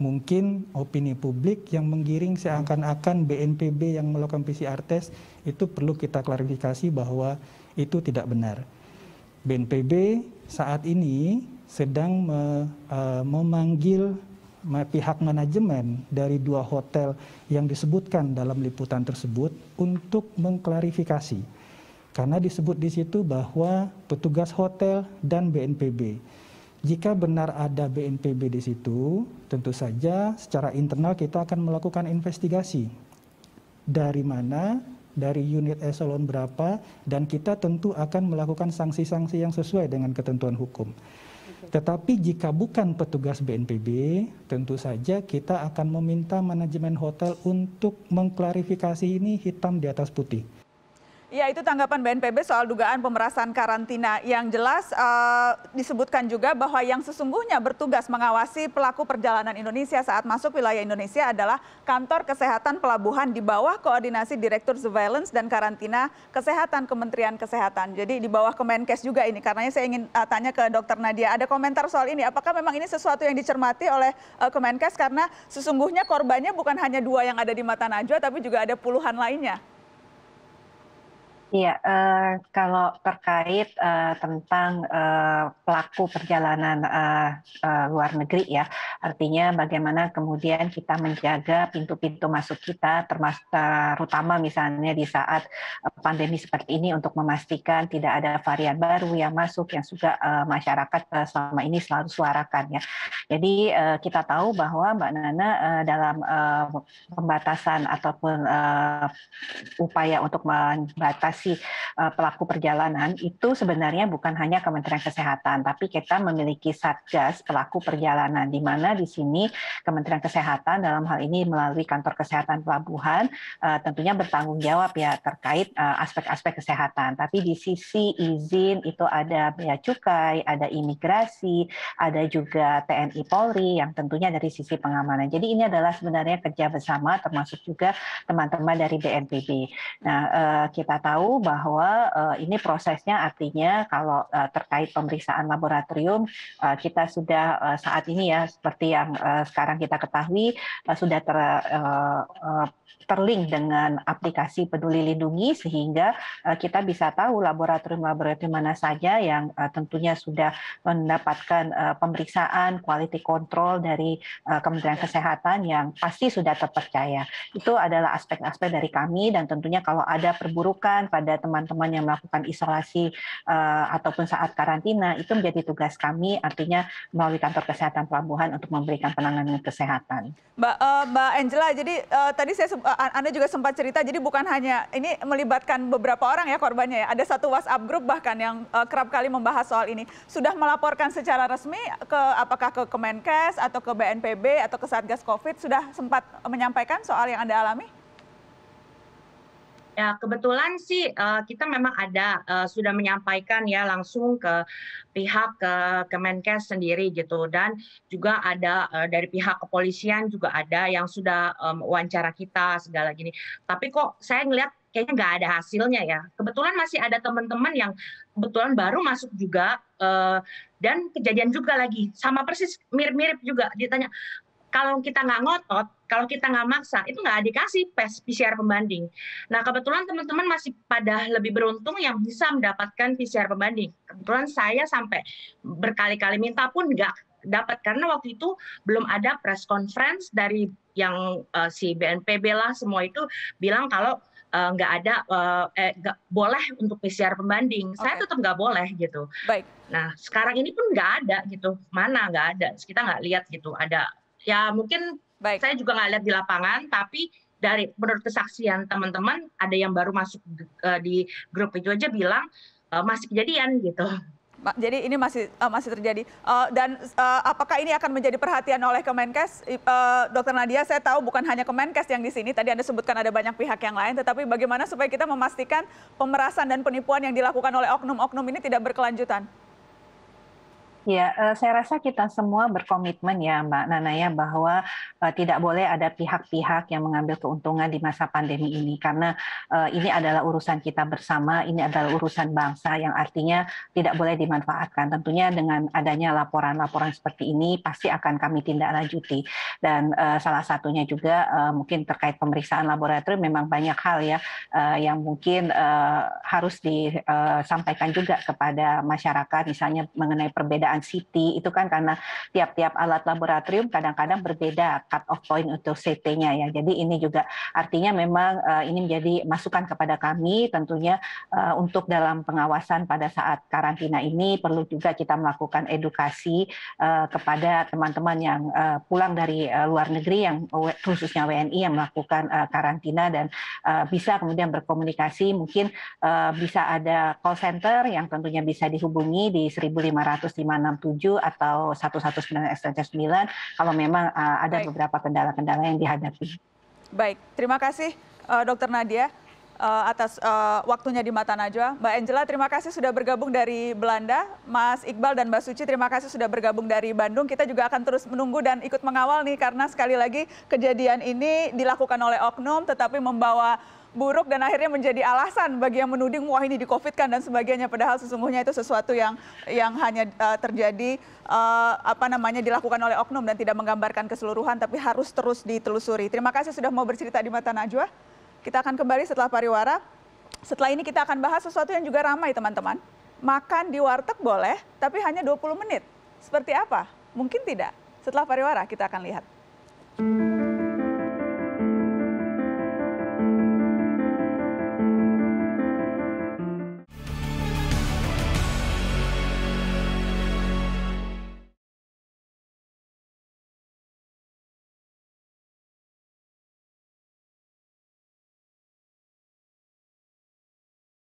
mungkin opini publik yang menggiring seakan-akan BNPB yang melakukan PCR test itu perlu kita klarifikasi bahwa itu tidak benar. BNPB saat ini sedang me, uh, memanggil pihak manajemen dari dua hotel yang disebutkan dalam liputan tersebut untuk mengklarifikasi. Karena disebut di situ bahwa petugas hotel dan BNPB jika benar ada BNPB di situ, tentu saja secara internal kita akan melakukan investigasi. Dari mana, dari unit eselon berapa, dan kita tentu akan melakukan sanksi-sanksi yang sesuai dengan ketentuan hukum. Tetapi jika bukan petugas BNPB, tentu saja kita akan meminta manajemen hotel untuk mengklarifikasi ini hitam di atas putih. Ya itu tanggapan BNPB soal dugaan pemerasan karantina yang jelas uh, disebutkan juga bahwa yang sesungguhnya bertugas mengawasi pelaku perjalanan Indonesia saat masuk wilayah Indonesia adalah kantor kesehatan pelabuhan di bawah koordinasi Direktur Surveillance dan Karantina Kesehatan Kementerian Kesehatan. Jadi di bawah Kemenkes juga ini Karena saya ingin uh, tanya ke Dr. Nadia ada komentar soal ini apakah memang ini sesuatu yang dicermati oleh uh, Kemenkes karena sesungguhnya korbannya bukan hanya dua yang ada di Mata Najwa tapi juga ada puluhan lainnya. Iya, uh, kalau terkait uh, tentang uh, pelaku perjalanan uh, uh, luar negeri ya, artinya bagaimana kemudian kita menjaga pintu-pintu masuk kita, termasuk terutama misalnya di saat pandemi seperti ini untuk memastikan tidak ada varian baru yang masuk yang juga uh, masyarakat uh, selama ini selalu suarakan ya. Jadi uh, kita tahu bahwa Mbak Nana uh, dalam uh, pembatasan ataupun uh, upaya untuk membatasi vaksinasi eh, pelaku perjalanan itu sebenarnya bukan hanya Kementerian Kesehatan, tapi kita memiliki satgas pelaku perjalanan di mana di sini Kementerian Kesehatan dalam hal ini melalui kantor kesehatan pelabuhan eh, tentunya bertanggung jawab ya terkait eh, aspek-aspek kesehatan. Tapi di sisi izin itu ada bea cukai, ada imigrasi, ada juga TNI Polri yang tentunya dari sisi pengamanan. Jadi ini adalah sebenarnya kerja bersama termasuk juga teman-teman dari BNPB. Nah, kita tahu bahwa eh, ini prosesnya artinya kalau eh, terkait pemeriksaan laboratorium eh, kita sudah saat ini ya seperti yang sekarang kita ketahui sudah ter, terlink dengan aplikasi Peduli Lindungi sehingga eh, kita bisa tahu laboratorium-laboratorium mana saja yang eh, tentunya sudah mendapatkan eh, pemeriksaan quality control dari Kementerian Kesehatan yang pasti sudah terpercaya. Itu adalah aspek-aspek dari kami dan tentunya kalau ada perburukan pada teman-teman yang melakukan isolasi ataupun saat karantina itu menjadi tugas kami artinya melalui kantor kesehatan pelabuhan untuk memberikan penanganan kesehatan. Mbak uh, Mbak Angela, jadi uh, tadi saya Eh, Anda juga sempat cerita, jadi bukan hanya ini melibatkan beberapa orang ya korbannya ya. Ada satu WhatsApp grup bahkan yang uh, kerap kali membahas soal ini. Sudah melaporkan secara resmi ke apakah ke Kemenkes atau ke BNPB atau ke Satgas Covid sudah sempat menyampaikan soal yang Anda alami? Ya, kebetulan sih uh, kita memang ada uh, sudah menyampaikan ya langsung ke pihak ke Kemenkes sendiri gitu dan juga ada uh, dari pihak kepolisian juga ada yang sudah um, wawancara kita segala gini. Tapi kok saya ngelihat kayaknya nggak ada hasilnya ya. Kebetulan masih ada teman-teman yang kebetulan baru masuk juga uh, dan kejadian juga lagi sama persis mirip-mirip juga ditanya kalau kita nggak ngotot, kalau kita nggak maksa, itu nggak dikasih PCR pembanding. Nah, kebetulan teman-teman masih pada lebih beruntung yang bisa mendapatkan PCR pembanding. Kebetulan saya sampai berkali-kali minta pun nggak dapat karena waktu itu belum ada press conference dari yang uh, si BNPB lah semua itu bilang kalau eh, nggak uh, ada uh, eh, eh gak boleh untuk PCR pembanding. Okay. Saya tetap nggak boleh gitu. Baik. Nah sekarang ini pun nggak ada gitu. Mana nggak ada? Kita nggak lihat gitu. Ada ya mungkin Baik. saya juga nggak lihat di lapangan tapi dari menurut kesaksian teman-teman ada yang baru masuk uh, di grup itu aja bilang uh, masih kejadian gitu. Jadi ini masih uh, masih terjadi uh, dan uh, apakah ini akan menjadi perhatian oleh Kemenkes, uh, Dokter Nadia? Saya tahu bukan hanya Kemenkes yang di sini. Tadi anda sebutkan ada banyak pihak yang lain, tetapi bagaimana supaya kita memastikan pemerasan dan penipuan yang dilakukan oleh oknum-oknum ini tidak berkelanjutan? Ya, eh, saya rasa kita semua berkomitmen ya Mbak Nana ya bahwa eh, tidak boleh ada pihak-pihak yang mengambil keuntungan di masa pandemi ini karena eh, ini adalah urusan kita bersama, ini adalah urusan bangsa yang artinya tidak boleh dimanfaatkan. Tentunya dengan adanya laporan-laporan seperti ini pasti akan kami tindak lanjuti dan salah satunya juga mungkin terkait pemeriksaan laboratorium memang banyak hal ya yang mungkin harus disampaikan juga kepada masyarakat misalnya mengenai perbedaan perbedaan CT itu kan karena tiap-tiap alat laboratorium kadang-kadang berbeda cut off point untuk CT-nya ya. Jadi ini juga artinya memang uh, ini menjadi masukan kepada kami tentunya uh, untuk dalam pengawasan pada saat karantina ini perlu juga kita melakukan edukasi uh, kepada teman-teman yang uh, pulang dari uh, luar negeri yang khususnya WNI yang melakukan uh, karantina dan uh, bisa kemudian berkomunikasi mungkin uh, bisa ada call center yang tentunya bisa dihubungi di mana 567 atau 119 kalau memang uh, ada Baik. beberapa kendala-kendala yang dihadapi. Baik, terima kasih uh, eh, Dr. Nadia uh, atas uh, waktunya di Mata Najwa. Mbak Angela, terima kasih sudah bergabung dari Belanda. Mas Iqbal dan Mbak Suci, terima kasih sudah bergabung dari Bandung. Kita juga akan terus menunggu dan ikut mengawal nih karena sekali lagi kejadian ini dilakukan oleh oknum tetapi membawa buruk dan akhirnya menjadi alasan bagi yang menuding wah ini dikofitkan dan sebagainya padahal sesungguhnya itu sesuatu yang yang hanya uh, terjadi uh, apa namanya dilakukan oleh oknum dan tidak menggambarkan keseluruhan tapi harus terus ditelusuri. Terima kasih sudah mau bercerita di Mata Najwa. Kita akan kembali setelah pariwara. Setelah ini kita akan bahas sesuatu yang juga ramai teman-teman. Makan di warteg boleh, tapi hanya 20 menit. Seperti apa? Mungkin tidak. Setelah pariwara kita akan lihat. Thank